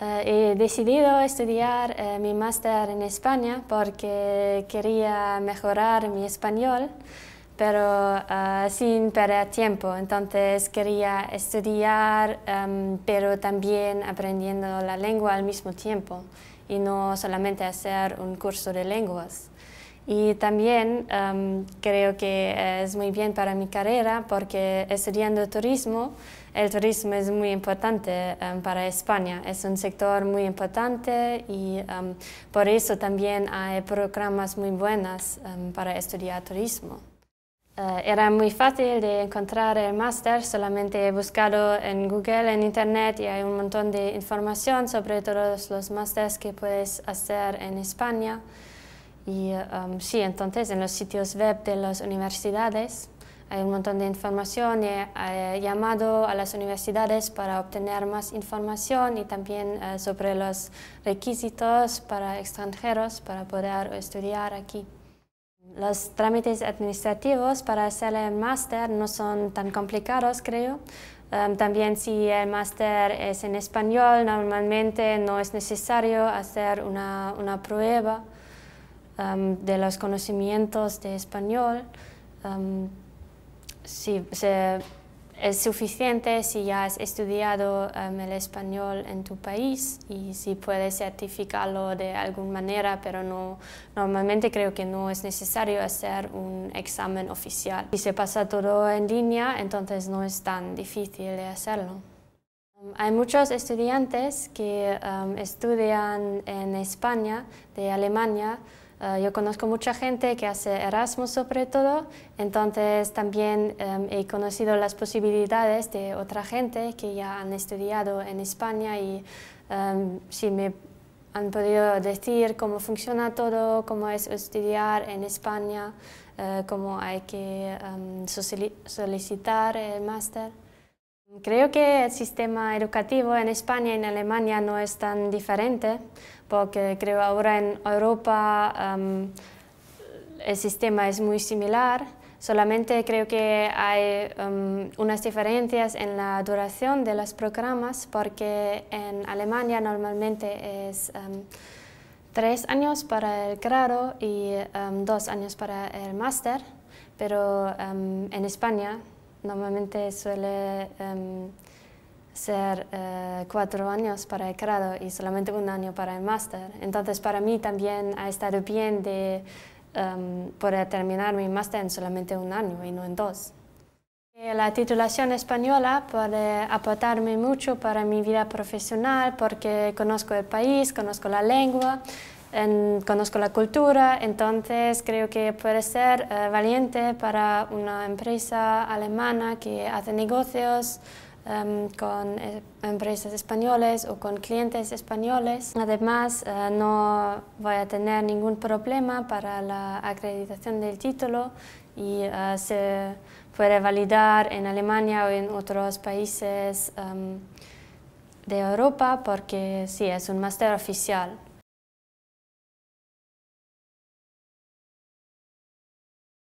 Eh, he decidido estudiar eh, mi máster en España porque quería mejorar mi español, pero eh, sin perder tiempo. Entonces quería estudiar, em, pero también aprendiendo la lengua al mismo tiempo y no solamente hacer un curso de lenguas. Y también em, creo que es muy bien para mi carrera porque estudiando turismo, el turismo es muy importante em, para España, es un sector muy importante y em, por eso también hay programas muy buenos para estudiar turismo. Eh, era muy fácil de encontrar el máster, solamente he buscado en Google, en Internet y hay un montón de información sobre todos los másteres que puedes hacer en España. Y um, sí, entonces en los sitios web de las universidades hay un montón de información. He, he llamado a las universidades para obtener más información y también eh, sobre los requisitos para extranjeros para poder estudiar aquí. Los trámites administrativos para hacer el máster no son tan complicados, creo. Um, también si el máster es en español, normalmente no es necesario hacer una, una prueba de los conocimientos de español, si es suficiente si ya has estudiado el español en tu país y si puedes certificarlo de alguna manera, pero normalmente creo que no es necesario hacer un examen oficial. Si se pasa todo en línea, entonces no es tan difícil de hacerlo. Hay muchos estudiantes que estudian en España, de Alemania, Ah, yo conozco mucha gente que hace Erasmus sobre todo, entonces también em, he conocido las posibilidades de otra gente que ya han estudiado en España y em, si me han podido decir cómo funciona todo, cómo es estudiar en España, eh, cómo hay que em, solicitar el máster. Creo que el sistema educativo en España y en Alemania no es tan diferente, porque creo ahora en Europa el sistema es muy similar, solamente creo que hay unas diferencias en la duración de los programas, porque en Alemania normalmente es tres años para el grado y dos años para el máster, pero en España normalmente suele em, ser eh, cuatro años para el grado y solamente un año para el máster. Entonces, para mí también ha estado bien de em, poder terminar mi máster en solamente un año y no en dos. Eh, la titulación española puede aportarme mucho para mi vida profesional porque conozco el país, conozco la lengua conozco la cultura, entonces creo que puede ser eh, valiente para una empresa alemana que hace negocios em, con eh, empresas españoles o con clientes españoles. Además, eh, no voy a tener ningún problema para la acreditación del título y se puede validar en Alemania o en otros países em, de Europa porque sí, es un máster oficial.